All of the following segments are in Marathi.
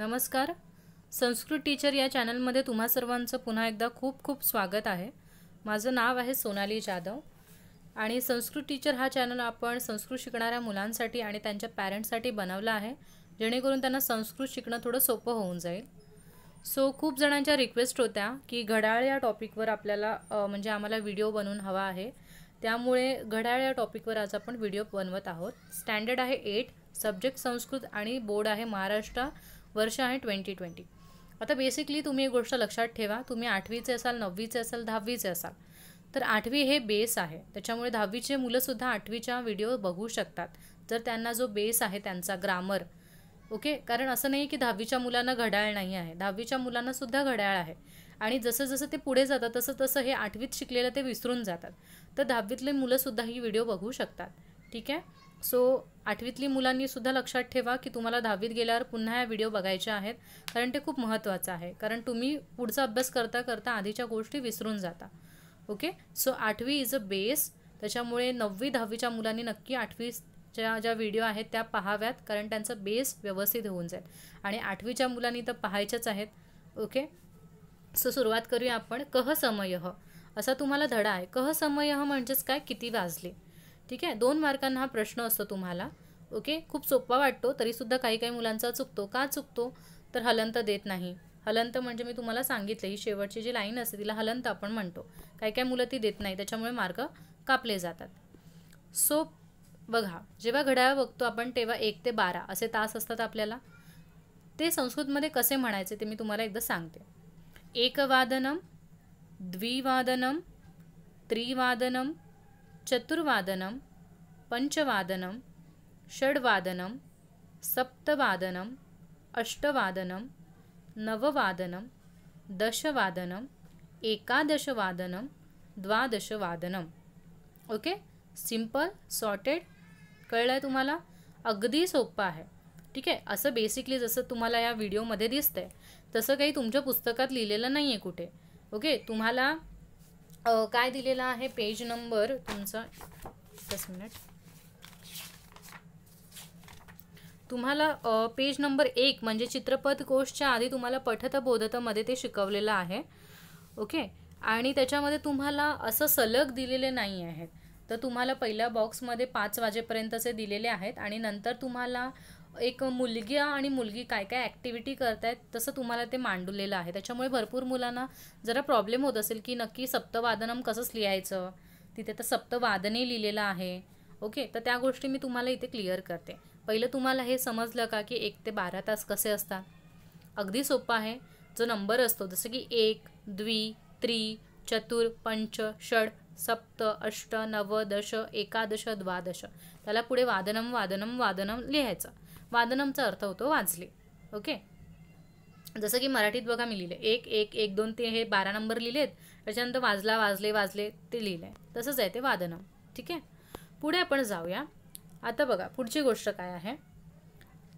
नमस्कार संस्कृत टीचर या चॅनलमध्ये तुम्हा सर्वांचं पुन्हा एकदा खूप खूप स्वागत आहे माझं नाव आहे सोनाली जाधव आणि संस्कृत टीचर हा चॅनल आपण संस्कृत शिकणाऱ्या मुलांसाठी आणि त्यांच्या पॅरेंट्ससाठी बनवला आहे जेणेकरून त्यांना संस्कृत शिकणं थोडं सोपं होऊन जाईल सो खूप जणांच्या रिक्वेस्ट होत्या की घड्याळ या टॉपिकवर आपल्याला म्हणजे आम्हाला व्हिडिओ बनवून हवा आहे त्यामुळे घड्याळ या टॉपिकवर आज आपण व्हिडिओ बनवत आहोत स्टँडर्ड आहे एट सब्जेक्ट संस्कृत आणि बोर्ड आहे महाराष्ट्र वर्ष आहे ट्वेंटी ट्वेंटी आता बेसिकली तुम्ही एक गोष्ट लक्षात ठेवा तुम्ही आठवीचे असाल नववीचे असाल दहावीचे असाल तर आठवी हे बेस आहे त्याच्यामुळे दहावीचे मुलंसुद्धा आठवीच्या व्हिडिओ बघू शकतात जर त्यांना जो बेस आहे त्यांचा ग्रामर ओके कारण असं नाही की दहावीच्या मुलांना घड्याळ नाही आहे दहावीच्या मुलांनासुद्धा घड्याळ आहे आणि जसं जसं ते पुढे जातात तसं तसं हे आठवीत शिकलेलं ते विसरून जातात तर दहावीतले मुलंसुद्धा ही व्हिडिओ बघू शकतात ठीक आहे सो आठवीतली मुलांनी सुद्धा लक्षात ठेवा की तुम्हाला दहावीत गेल्यावर पुन्हा या व्हिडिओ बघायच्या आहेत कारण ते खूप महत्त्वाचं आहे कारण तुम्ही पुढचा अभ्यास करता करता आधीच्या गोष्टी विसरून जाता ओके सो आठवी इज अ बेस त्याच्यामुळे नववी दहावीच्या मुलांनी नक्की आठवीच्या ज्या व्हिडिओ आहेत त्या पाहाव्यात कारण त्यांचा बेस व्यवस्थित होऊन जाईल आणि आठवीच्या मुलांनी तर पाहायच्याच आहेत ओके सो सुरुवात करूया आपण कह समयह असा तुम्हाला धडा आहे कह समयह म्हणजेच काय किती वाजले ठीक आहे दोन मार्कांना हा प्रश्न असतो तुम्हाला ओके खूप सोपा वाटतो तरीसुद्धा काही काही मुलांचा चुकतो का चुकतो तर हलंत देत नाही हलंत म्हणजे मी तुम्हाला सांगितलं ही शेवटची जी लाईन असते तिला हलंत आपण म्हणतो काही काही मुलं ती देत नाही त्याच्यामुळे मार्क कापले जातात सो बघा जेव्हा घड्याळ बघतो आपण तेव्हा एक ते बारा असे तास असतात आपल्याला ते संस्कृतमध्ये कसे म्हणायचे ते मी तुम्हाला एकदा सांगते एकवादनम द्विवादनम त्रिवादनम चतुर्वादनं पञ्चवादनं षड्वादनं सप्तवादनम् अष्टवादनं नववादनं दशवादनम् एकादशवादनं द्वादशवादनं ओके सिम्पल सॉर्टेड कळलं आहे तुम्हाला अगदी सोपं आहे ठीक आहे असं बेसिकली जसं तुम्हाला या व्हिडिओमध्ये दिसतंय तसं काही तुमच्या पुस्तकात लिहिलेलं नाही आहे कुठे ओके तुम्हाला काय दिलेला आहे पेज नंबर तुमचा दस मिनिट तुम्हाला पेज नंबर एक म्हणजे चित्रपट कोषच्या आधी तुम्हाला पठत मध्ये ते शिकवलेलं आहे ओके आणि त्याच्यामध्ये तुम्हाला असं सलग दिलेले नाही आहेत तर तुम्हाला पहिल्या बॉक्समध्ये पाच वाजेपर्यंतचे दिलेले आहेत आणि नंतर तुम्हाला एक मुलगी आणि मुलगी काय काय ॲक्टिव्हिटी करतायत तसं तुम्हाला ते मांडलेलं आहे त्याच्यामुळे भरपूर मुलांना जरा प्रॉब्लेम होत असेल की नक्की सप्तवादनम कसंच लिहायचं तिथे तर सप्तवादने लिहिलेलं आहे ओके तर त्या गोष्टी मी तुम्हाला इथे क्लिअर करते पहिलं तुम्हाला हे समजलं का की एक ते बारा तास कसे असतात अगदी सोपं आहे जो नंबर असतो जसं की एक द्वि त्रि चतुर पंच षड सप्त अष्ट नव दश एकादश द्वादश त्याला पुढे वादनम वादनम वादनम लिहायचं वादनमचा अर्थ होतो वाजले ओके जसं की मराठीत बघा मी लिहिले एक एक एक दोन ते हे बारा नंबर लिहिलेत त्याच्यानंतर वाजला वाजले वाजले ते लिहिलं आहे तसंच आहे ते वादनम ठीक आहे पुढे आपण जाऊया आता बघा पुढची गोष्ट काय आहे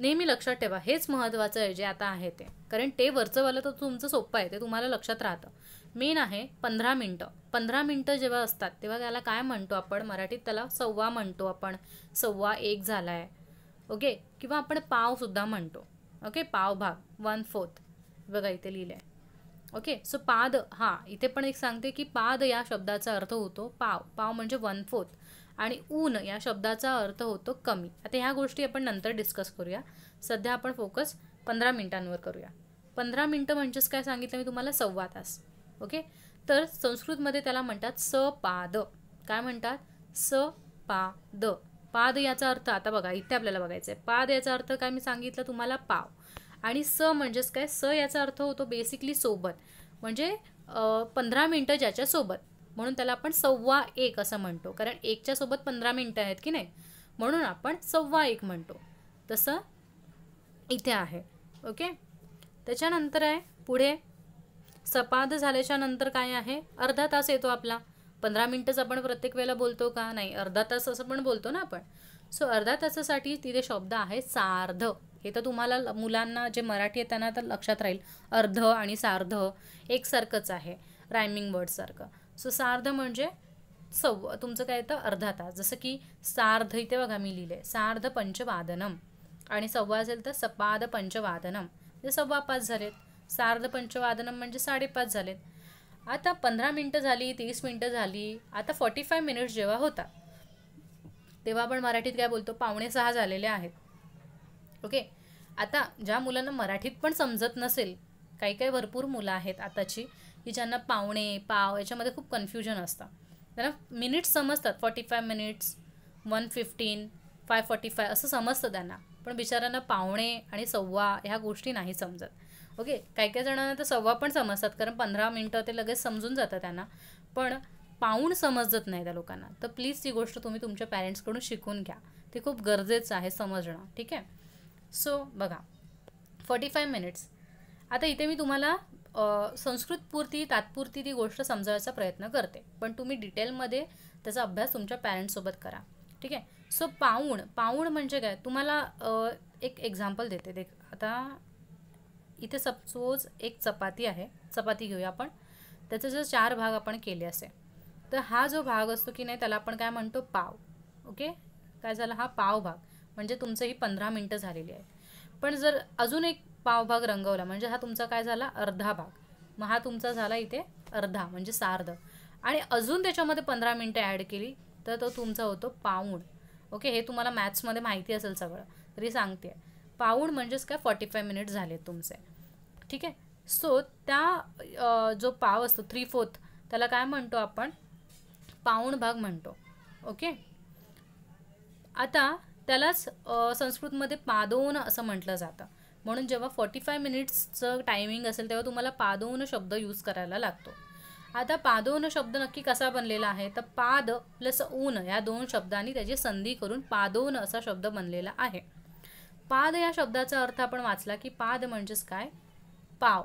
नेहमी लक्षात ठेवा हेच महत्त्वाचं आहे जे आता आहे ते कारण ते वरचंवालं तर तुमचं सोपं आहे ते तुम्हाला लक्षात राहतं मेन आहे पंधरा मिनटं पंधरा मिनटं जेव्हा असतात तेव्हा त्याला काय म्हणतो आपण मराठीत त्याला सव्वा म्हणतो आपण सव्वा एक झाला आहे ओके किंवा आपण पावसुद्धा म्हणतो ओके पाव भाग वन फोर्थ बघा इथे लिहिलं आहे ओके सो पाद हा इथे पण एक सांगते की पाद या शब्दाचा अर्थ होतो पाव पाव म्हणजे वन फोर्थ आणि ऊन या शब्दाचा अर्थ होतो कमी आता ह्या गोष्टी आपण नंतर डिस्कस करूया सध्या आपण फोकस पंधरा मिनिटांवर करूया पंधरा मिनटं म्हणजेच काय सांगितलं मी तुम्हाला सव्वा तास ओके तर संस्कृतमध्ये त्याला म्हणतात स पाद काय म्हणतात स पा द पाद याचा अर्थ आता बघा इथे आपल्याला बघायचं आहे पाद याचा अर्थ काय मी सांगितलं तुम्हाला पाव आणि स म्हणजेच काय स याचा अर्थ होतो बेसिकली सोबत म्हणजे पंधरा मिनटं ज्याच्या सोबत म्हणून त्याला आपण सव्वा एक असं म्हणतो कारण एकच्या सोबत पंधरा मिनटं आहेत की नाही म्हणून आपण सव्वा एक म्हणतो तसं इथे आहे ओके त्याच्यानंतर आहे पुढे सपाद झाल्याच्या नंतर काय आहे अर्धा तास येतो आपला पंधरा मिनटंच आपण प्रत्येक वेळेला बोलतो का नाही अर्धा तास असं पण बोलतो ना आपण सो अर्धा तासासाठी तिथे शब्द आहे सार्ध हे तर तुम्हाला मुलांना जे मराठी आहे त्यांना तर लक्षात राहील अर्ध आणि सार्ध एकसारखंच आहे रायमिंग वर्डसारखं सो सार्ध म्हणजे सव तुमचं काय येतं अर्धा तास जसं की सार्ध इथे बघा मी लिहिले सार्ध पंचवादनम आणि सव्वा असेल तर सपाद पंचवादनम म्हणजे सव्वा पाच झालेत सार्ध पंचवादनम म्हणजे साडेपाच झालेत आता पंधरा मिनटं झाली तीस मिनटं झाली आता फॉर्टी फाय मिनिट्स जेव्हा होता तेव्हा आपण मराठीत काय बोलतो पावणे सहा झालेले आहेत ओके आता ज्या मुलांना मराठीत पण समजत नसेल काही काही भरपूर मुलं आहेत आताची की ज्यांना पावणे पाव याच्यामध्ये खूप कन्फ्युजन असतं त्यांना मिनिट्स समजतात forty five minutes one fifteen five forty five असं समजतं त्यांना पण बिचाऱ्यांना पावणे आणि सव्वा ह्या गोष्टी नाही समजत ओके काही काही जणांना तर सव्वा पण समजतात कारण पंधरा मिनटं ते लगेच समजून जातं त्यांना पण पाहून समजत नाही त्या लोकांना तर प्लीज ती गोष्ट तुम्ही तुमच्या पॅरेंट्सकडून शिकून घ्या ते खूप गरजेचं आहे समजणं ठीक आहे सो बघा फोर्टी फाय मिनिट्स आता इथे मी तुम्हाला संस्कृतपुरती तात्पुरती ती गोष्ट समजायचा प्रयत्न करते पण तुम्ही डिटेलमध्ये त्याचा अभ्यास तुमच्या पॅरेंट्ससोबत करा ठीक आहे सो पाऊण पाऊण म्हणजे काय तुम्हाला एक एक्झाम्पल देते देख आता इथे सपोज एक चपाती आहे चपाती घेऊया आपण त्याचे जर चार भाग आपण केले असे तर हा जो भाग असतो की नाही त्याला आपण काय म्हणतो पाव ओके काय झाला हा पाव भाग म्हणजे तुमचं ही पंधरा मिनटं झालेली आहे पण जर अजून एक पाव भाग रंगवला म्हणजे हा तुमचा काय झाला अर्धा भाग मग हा तुमचा झाला इथे अर्धा म्हणजे सार्ध आणि अजून त्याच्यामध्ये पंधरा मिनटं ॲड केली तर तो तुमचा होतो पाऊण ओके हे तुम्हाला मॅथ्समध्ये माहिती असेल सगळं तरी सांगते पाऊण म्हणजेच काय फॉर्टी फाय मिनिट झाले तुमचे ठीक आहे सो त्या जो पाव असतो थ्री फोर्थ त्याला काय म्हणतो आपण पाऊण भाग म्हणतो ओके आता त्यालाच संस्कृतमध्ये पादोन असं म्हटलं जातं म्हणून जेव्हा फॉर्टी फाय मिनिट्सचं टायमिंग असेल तेव्हा तुम्हाला पादोन शब्द यूज करायला लागतो आता पादोन शब्द नक्की कसा बनलेला आहे तर पाद प्लस ऊन या दोन शब्दांनी त्याची संधी करून पादोन असा शब्द बनलेला आहे पाद या शब्दाचा अर्थ आपण वाचला की पाद म्हणजेच काय पाव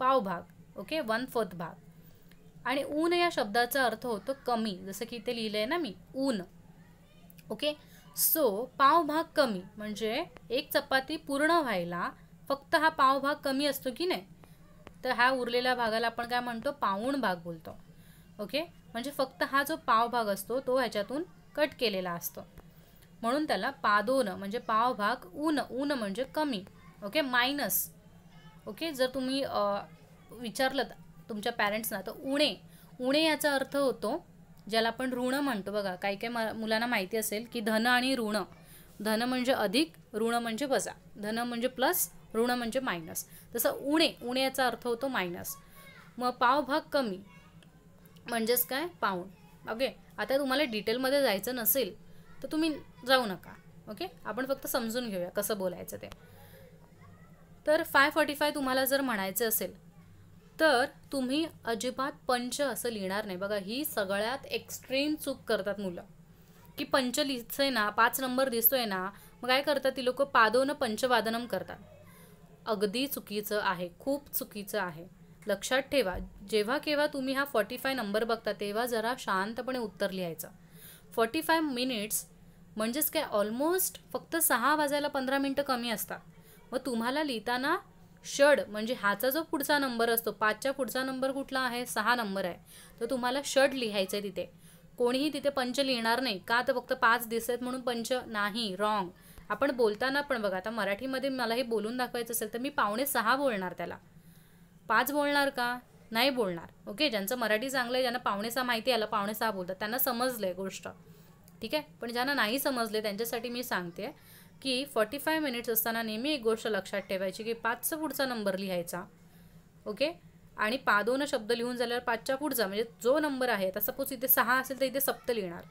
पाव भाग ओके वन फोर्थ भाग आणि ऊन या शब्दाचा अर्थ होतो कमी जसं की इथे लिहिलं आहे ना मी ऊन ओके सो पावभाग कमी म्हणजे एक चपाती पूर्ण व्हायला फक्त हा पावभाग कमी असतो की नाही तर हा उरलेल्या भागाला आपण काय म्हणतो पाऊण भाग बोलतो ओके म्हणजे फक्त हा जो पावभाग असतो तो ह्याच्यातून कट केलेला असतो म्हणून त्याला पादोन म्हणजे पावभाग ऊन ऊन म्हणजे कमी ओके मायनस ओके जर तुम्ही विचारलं तुमच्या पॅरेंट्सना तर उणे उणे याचा अर्थ होतो ज्याला आपण ऋण म्हणतो बघा काही काही मुलांना माहिती असेल की धन आणि ऋण धन म्हणजे अधिक ऋण म्हणजे वजा धन म्हणजे प्लस ऋण म्हणजे मायनस तसं उणे उणे याचा अर्थ होतो मायनस मग पावभाग कमी म्हणजेच काय पाऊण ओके आता तुम्हाला डिटेलमध्ये जायचं नसेल तर तुम्ही जाऊ नका ओके आपण फक्त समजून घेऊया कसं बोलायचं ते तर फाय फॉर्टी फाय तुम्हाला जर म्हणायचं असेल तर तुम्ही अजिबात पंच असं लिहिणार नाही बघा ही सगळ्यात एक्स्ट्रीम चूक करतात मुलं की पंच लिहितंय ना पाच नंबर दिसतोय ना मग काय करतात ती लोक पादोनं पंचवादनम करतात अगदी चुकीचं आहे खूप चुकीचं आहे लक्षात ठेवा जेव्हा केव्हा तुम्ही हा फॉर्टी फाय नंबर बघता तेव्हा जरा शांतपणे उत्तर लिहायचं फॉर्टी फाय मिनिट्स म्हणजेच काय ऑलमोस्ट फक्त सहा वाजायला पंधरा मिनटं कमी असतात व तुम्हाला लिहिताना षड म्हणजे हाचा जो पुढचा नंबर असतो पाचच्या पुढचा नंबर कुठला आहे सहा नंबर आहे तर तुम्हाला षड लिहायचं आहे तिथे कोणीही तिथे पंच लिहिणार नाही का तर फक्त पाच दिसत म्हणून पंच नाही रॉंग आपण बोलताना पण बघा आता मराठीमध्ये मला हे बोलून दाखवायचं असेल तर मी पावणे सहा बोलणार त्याला पाच बोलणार का नाही बोलणार ओके ज्यांचं मराठी चांगलं आहे ज्यांना पावणेसा माहिती आलं पावणेसा बोलतात त्यांना समजलं आहे गोष्ट ठीक आहे पण ज्यांना नाही समजले त्यांच्यासाठी मी सांगते की फॉर्टी फाय मिनिट्स असताना नेहमी एक गोष्ट लक्षात ठेवायची की पाचचा पुढचा नंबर लिहायचा ओके आणि पा दोन शब्द लिहून झाल्यावर पाचच्या पुढचा म्हणजे जो नंबर आहे आता सपोज इथे सहा असेल तर इथे सप्त लिहिणार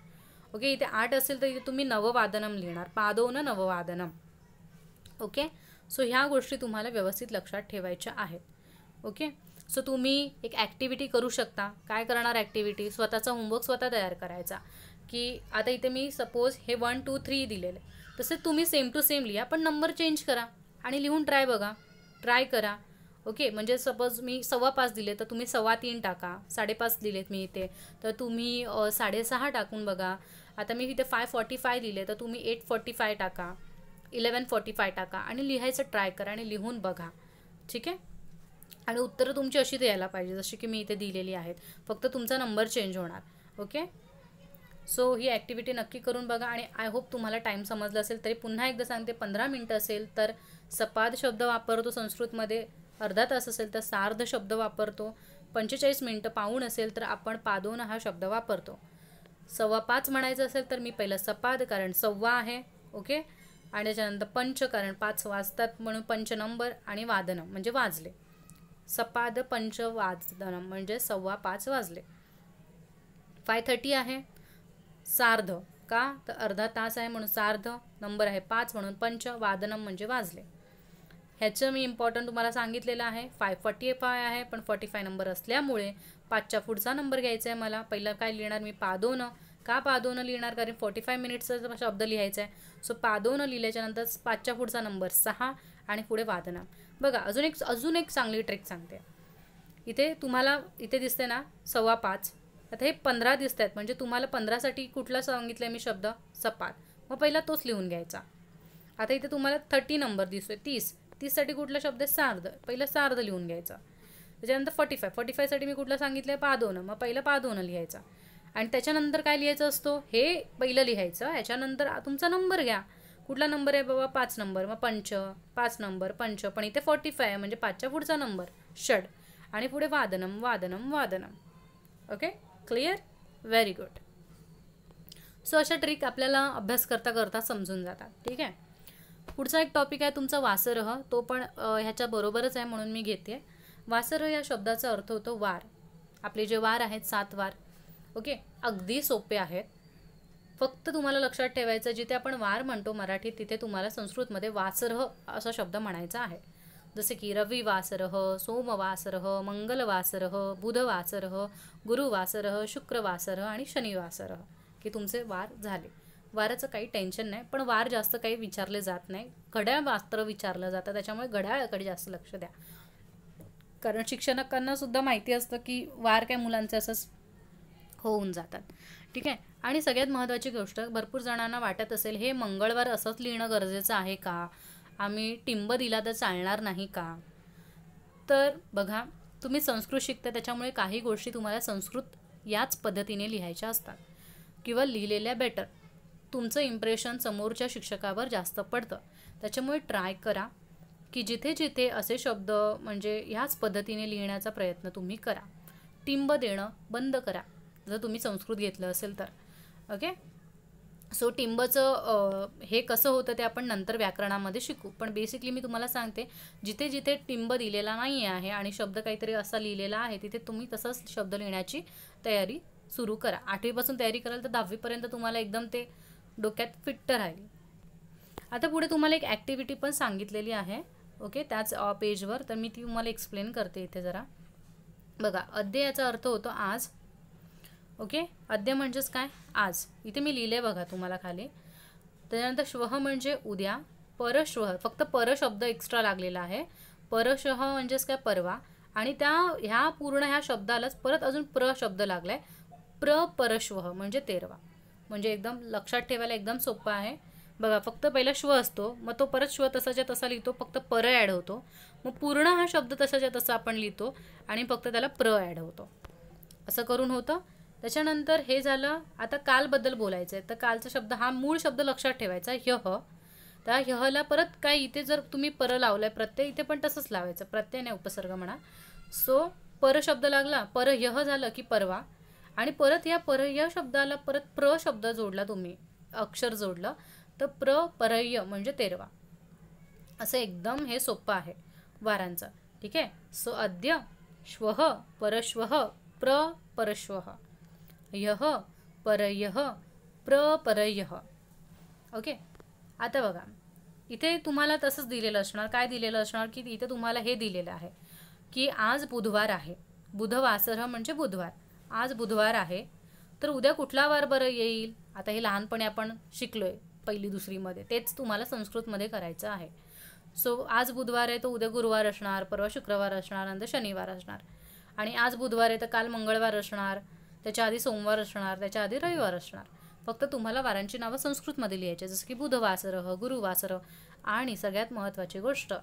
ओके इथे आठ असेल तर इथे तुम्ही नववादनम लिहिणार पादोन नववादनम ओके सो ह्या गोष्टी तुम्हाला व्यवस्थित लक्षात ठेवायच्या आहेत ओके सो तुम्ही एक ॲक्टिव्हिटी करू शकता काय करणार ॲक्टिव्हिटी स्वतःचा होमवर्क स्वतः तयार करायचा की आता इथे मी सपोज हे वन टू थ्री दिलेले तसे तुम्ही सेम टू सेम लिहा पण नंबर चेंज करा आणि लिहून ट्राय बघा ट्राय करा ओके म्हणजे सपोज मी सव्वा पाच दिले तर तुम्ही सव्वा तीन टाका साडेपाच दिलेत मी इथे तर तुम्ही साडेसहा टाकून बघा आता मी इथे फाय फॉर्टी फाय लिहिले तर तुम्ही एट फॉर्टी फाय टाका इलेवन फॉर्टी फाय टाका आणि लिहायचं ट्राय करा आणि लिहून बघा ठीक आहे आणि उत्तरं तुमची अशीच यायला पाहिजे जशी की मी इथे दिलेली आहेत फक्त तुमचा नंबर चेंज होणार ओके सो ही ॲक्टिव्हिटी नक्की करून बघा आणि आय होप तुम्हाला टाईम समजला असेल तरी पुन्हा एकदा सांगते पंधरा मिनटं असेल तर सपाद शब्द वापरतो संस्कृतमध्ये अर्धा तास असेल तर सार्ध शब्द वापरतो पंचेचाळीस मिनटं पाऊण असेल तर आपण पादोन हा शब्द वापरतो सव्वा पाच म्हणायचं असेल तर मी पहिलं सपाद कारण सव्वा आहे ओके आणि त्याच्यानंतर पंच कारण पाच वाजतात म्हणून पंच नंबर आणि वादनं म्हणजे वाजले सपाद पंच वाजन म्हणजे सव्वा पाच वाजले फाय थर्टी आहे सार्ध का तर अर्धा तास आहे म्हणून सार्ध नंबर आहे पाच म्हणून पंच वादनम म्हणजे वाजले ह्याचं मी इम्पॉर्टंट तुम्हाला सांगितलेलं आहे फाय फॉर्टी फाय आहे पण फॉर्टी फाय नंबर असल्यामुळे पाचच्या पुढचा नंबर घ्यायचा आहे मला पहिला काय लिहिणार मी पादोनं का पादोनं लिहिणार कारण फॉर्टी फाय मिनिट्सचा शब्द लिहायचा आहे सो पादोनं लिहिल्याच्यानंतर पाचच्या पुढचा नंबर सहा आणि पुढे वादनम बघा अजून एक अजून एक चांगली ट्रिक सांगते इथे तुम्हाला इथे दिसते ना सव्वा पाच आता हे पंधरा दिसत आहेत म्हणजे तुम्हाला पंधरासाठी कुठला सांगितलं मी शब्द सपात मग पहिला तोच लिहून घ्यायचा आता इथे तुम्हाला थर्टी नंबर दिसतोय तीस तीससाठी कुठला शब्द आहे सार्ध पहिला सार्ध लिहून घ्यायचा त्याच्यानंतर फोर्टी फाय फोर्टी फायसाठी मी कुठला सांगितलं आहे पादोनं मग पहिलं पादोनं लिहायचा आणि त्याच्यानंतर काय लिहायचं असतो हे पहिलं लिहायचं याच्यानंतर तुमचा नंबर घ्या कुठला नंबर आहे बाबा पाच नंबर मग पंच पाच नंबर पंच पण इथे फॉर्टी फाय म्हणजे पाचच्या पुढचा नंबर षड आणि पुढे वादनम वादनम वादनम okay clear very good so अशा ट्रिक आपल्याला अभ्यास करता करता समजून जातात ठीक आहे पुढचा एक टॉपिक आहे तुमचा वासरह तो पण ह्याच्याबरोबरच आहे म्हणून मी घेते वासरह या शब्दाचा अर्थ होतो वार आपले जे वार आहेत सात वार ओके अगदी सोपे आहेत फक्त तुम्हाला लक्षात ठेवायचं जिथे आपण वार म्हणतो मराठीत तिथे तुम्हाला संस्कृतमध्ये वासरह असा शब्द म्हणायचा आहे जसे की रविवासरह सोमवासरह मंगलवासरह बुधवासरह गुरुवासरह शुक्रवासरह आणि शनिवासरह की तुमचे वार झाले वाराचं काही टेन्शन नाही पण वार जास्त काही विचारले जात नाही घड्याळ वास्त्र विचारलं जातं त्याच्यामुळे घड्याळाकडे जास्त लक्ष द्या कारण शिक्षकांना सुद्धा माहिती असतं की वार काय मुलांचं असंच होऊन जातात ठीक आहे आणि सगळ्यात महत्त्वाची गोष्ट भरपूर जणांना वाटत असेल हे मंगळवार असंच लिहिणं गरजेचं आहे का आम्ही टिंब दिला तर चालणार नाही का तर बघा तुम्ही संस्कृत शिकता त्याच्यामुळे काही गोष्टी तुम्हाला संस्कृत याच पद्धतीने लिहायच्या असतात किंवा लिहिलेल्या बेटर तुमचं इम्प्रेशन समोरच्या शिक्षकावर जास्त पडतं त्याच्यामुळे ट्राय करा की जिथे जिथे असे शब्द म्हणजे ह्याच पद्धतीने लिहिण्याचा प्रयत्न तुम्ही करा टिंब देणं बंद करा जर तुम्ही संस्कृत घेतलं असेल तर ओके सो टिंबचं हे कसं होतं ते आपण नंतर व्याकरणामध्ये शिकू पण बेसिकली मी तुम्हाला सांगते जिथे जिथे टिंब दिलेला नाही आहे आणि शब्द काहीतरी असा लिहिलेला आहे तिथे तुम्ही तसंच शब्द लिहिण्याची तयारी सुरू करा आठवीपासून तयारी कराल तर दहावीपर्यंत तुम्हाला एकदम ते डोक्यात फिट्ट राहील आता पुढे तुम्हाला एक ॲक्टिव्हिटी पण सांगितलेली आहे ओके त्याच पेजवर तर मी ती तुम्हाला एक्सप्लेन करते इथे जरा बघा याचा अर्थ होतो आज ओके अद्य म्हणजेच काय आज इथे मी लिहिले बघा तुम्हाला खाली त्याच्यानंतर श्वह म्हणजे उद्या परश्वह फक्त पर शब्द एक्स्ट्रा लागलेला आहे परश्वह म्हणजेच काय परवा आणि त्या ह्या पूर्ण ह्या शब्दालाच परत अजून प्र शब्द लागलाय प्र परश्वह म्हणजे तेरवा म्हणजे एकदम लक्षात ठेवायला एकदम सोपं आहे बघा फक्त पहिला श्व असतो मग तो परत श्व तसाच्या तसा लिहितो फक्त पर ॲड होतो मग पूर्ण हा शब्द तसाच्या तसा आपण लिहितो आणि फक्त त्याला प्र ॲड होतो असं करून होतं त्याच्यानंतर हे झालं आता कालबद्दल बोलायचं आहे तर कालचा शब्द हा मूळ शब्द लक्षात ठेवायचा ह त्या ह्यला परत काय इथे जर तुम्ही पर लावलाय प्रत्यय इथे पण तसंच लावायचं प्रत्यय नाही उपसर्ग म्हणा सो पर शब्द लागला पर यह झालं की परवा आणि परत या परह्य शब्दाला परत प्र शब्द जोडला तुम्ही अक्षर जोडलं तर प्र परय्य म्हणजे तेरवा असं एकदम हे सोपं आहे वारांचं ठीक आहे सो अद्य श्व परश्व प्र परश्व यह परय प्रपरय ओके आता बघा इथे तुम्हाला तसंच दिलेलं असणार काय दिलेलं असणार की इथे तुम्हाला हे दिलेलं आहे की आज बुधवार आहे बुधवासर म्हणजे बुधवार आज बुधवार आहे तर उद्या कुठला वार बरं येईल आता हे लहानपणी आपण शिकलो आहे पहिली दुसरीमध्ये तेच तुम्हाला संस्कृतमध्ये करायचं आहे सो आज बुधवार आहे तर उद्या गुरुवार असणार परवा शुक्रवार असणार नंतर शनिवार असणार आणि आज बुधवार आहे तर काल मंगळवार असणार त्याच्या आधी सोमवार असणार त्याच्या आधी रविवार असणार फक्त तुम्हाला वारांची नावं संस्कृतमध्ये लिहायची जसं की बुधवासर गुरुवासर आणि सगळ्यात महत्त्वाची गोष्ट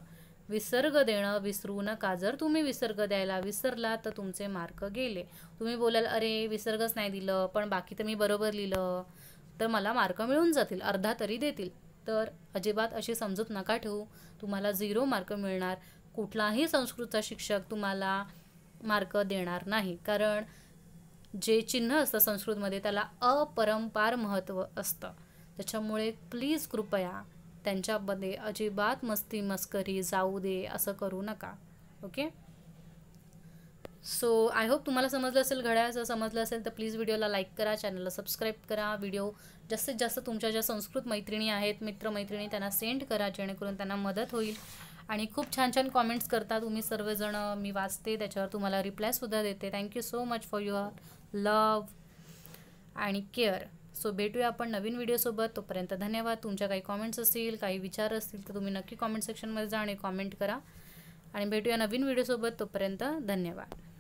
विसर्ग देणं विसरू नका जर तुम्ही विसर्ग द्यायला विसरला तर तुमचे मार्क गेले तुम्ही बोलाल अरे विसर्गच नाही दिलं पण बाकी तर मी बरोबर लिहिलं तर मला मार्क मिळून जातील अर्धा तरी देतील तर अजिबात अशी समजूत नका ठेवू तुम्हाला झिरो मार्क मिळणार कुठलाही संस्कृतचा शिक्षक तुम्हाला मार्क देणार नाही कारण जे चिन्ह असतं संस्कृतमध्ये त्याला अपरंपार महत्त्व असतं त्याच्यामुळे प्लीज कृपया त्यांच्यामध्ये अजिबात मस्ती मस्करी जाऊ दे असं करू नका ओके सो आय होप तुम्हाला समजलं असेल जर समजलं असेल तर प्लीज व्हिडिओला लाईक करा चॅनलला सबस्क्राईब करा व्हिडिओ जास्तीत जास्त तुमच्या ज्या संस्कृत मैत्रिणी आहेत मित्रमैत्रिणी त्यांना सेंड करा जेणेकरून त्यांना मदत होईल आणि खूप छान छान कॉमेंट्स करता तुम्ही सर्वजण मी वाचते त्याच्यावर तुम्हाला रिप्लायसुद्धा देते thank you so much for your love आणि केअर सो भेटूया आपण नवीन व्हिडिओसोबत तोपर्यंत धन्यवाद तुमच्या काही कॉमेंट्स असतील काही विचार असतील तर तुम्ही नक्की कॉमेंट सेक्शनमध्ये जा आणि कॉमेंट करा आणि भेटूया नवीन व्हिडिओसोबत तोपर्यंत धन्यवाद